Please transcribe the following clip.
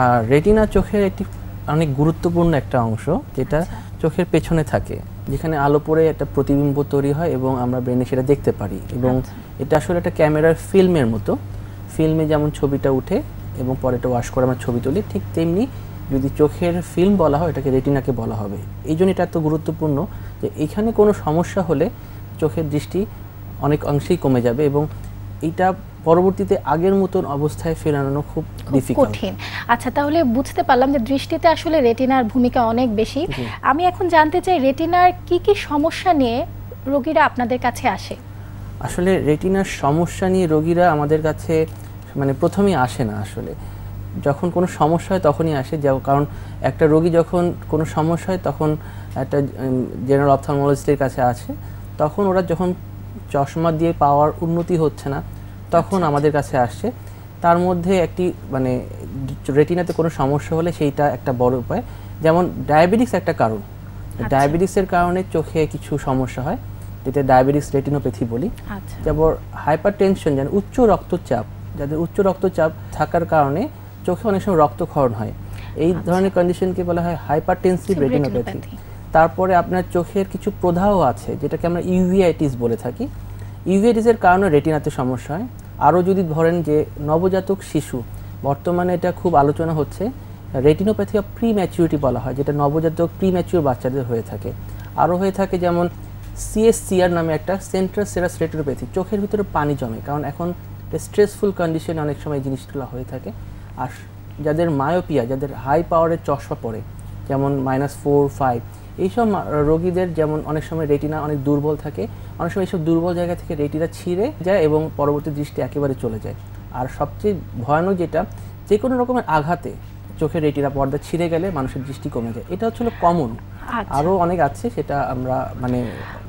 আর retina চোখের একটি অনেক গুরুত্বপূর্ণ একটা অংশ যেটা আচ্ছা। চোখের পেছনে থাকে যেখানে আলো পড়ে একটা প্রতিবিম্ব তৈরি হয় এবং আমরা ব্রেনে সেটা দেখতে পারি এবং আচ্ছা। এটা আসলে একটা ক্যামেরার ফিল্মের মতো ফিল্মে যেমন ছবিটা উঠে এবং পরে এটা ওয়াশ করে আমরা ছবি তুলি ঠিক তেমনি যদি চোখের ফিল্ম বলা হয় এটাকে রেটিনাকে বলা হবে এই জন্য এটা এত গুরুত্বপূর্ণ যে এখানে কোনো সমস্যা হলে চোখের দৃষ্টি অনেক অংশেই কমে যাবে এবং এটা পরবর্তীতে আগের মতন অবস্থায় ফেরানো খুব কঠিন আচ্ছা তাহলে বুঝতে পারলাম যে দৃষ্টিতে আসলে রেটিনার ভূমিকা অনেক বেশি আমি এখন জানতে চাই রেটিনার কি কি সমস্যা নিয়ে রোগীরা আপনাদের কাছে আসে আসলে রেটিনার সমস্যা নিয়ে রোগীরা আমাদের কাছে মানে প্রথমেই আসে না আসলে যখন কোনো সমস্যা হয় তখনই আসে যা কারণ একটা রোগী যখন কোনো সমস্যা হয় তখন একটা জেনারেল অপথালমোলজিস্টের কাছে আছে তখন ওরা যখন চশমা দিয়ে পাওয়ার উন্নতি হচ্ছে না তখন আচ্ছা। আমাদের কাছে আসছে তার মধ্যে একটি মানে রেটিনাতে কোনো সমস্যা হলে সেইটা একটা বড় উপায় যেমন ডায়াবেটিক্স একটা কারণ আচ্ছা। ডায়াবেটিক্সের কারণে চোখে কিছু সমস্যা হয় যেটা ডায়াবেটিস রেটিনোপ্যাথি বলি আচ্ছা। যেমন হাইপার টেনশন যেন উচ্চ রক্তচাপ যাদের উচ্চ রক্তচাপ থাকার কারণে চোখে অনেক সময় রক্তক্ষরণ হয় এই ধরনের কন্ডিশনকে বলা হয় হাইপারটেনসিভ রেটিনোপ্যাথি তারপরে আপনার চোখের কিছু প্রধাও আছে যেটাকে আমরা ইউভিআইটিস বলে থাকি ইউভিআইটিসের কারণে রেটিনাতে সমস্যা হয় আরও যদি ধরেন যে নবজাতক শিশু বর্তমানে এটা খুব আলোচনা হচ্ছে রেটিনোপ্যাথি অফ প্রি ম্যাচিউরিটি বলা হয় যেটা নবজাতক প্রি ম্যাচিউর বাচ্চাদের হয়ে থাকে আরও হয়ে থাকে যেমন সিএসসিআর নামে একটা সেন্ট্রাল সেরাস রেটিনোপ্যাথি চোখের ভিতরে পানি জমে কারণ এখন স্ট্রেসফুল কন্ডিশনে অনেক সময় জিনিসগুলো হয়ে থাকে আর যাদের মায়োপিয়া যাদের হাই পাওয়ারের চশমা পড়ে যেমন মাইনাস ফোর ফাইভ এইসব রোগীদের যেমন অনেক সময় রেটিনা অনেক দুর্বল থাকে অনেক সময় এইসব দুর্বল জায়গা থেকে রেটিনা ছিঁড়ে যায় এবং পরবর্তী দৃষ্টি একেবারে চলে যায় আর সবচেয়ে ভয়ানক যেটা যে কোনো রকমের আঘাতে চোখের রেটিনা পর্দা ছিঁড়ে গেলে মানুষের দৃষ্টি কমে যায় এটা হচ্ছিল কমন আরও অনেক আছে সেটা আমরা মানে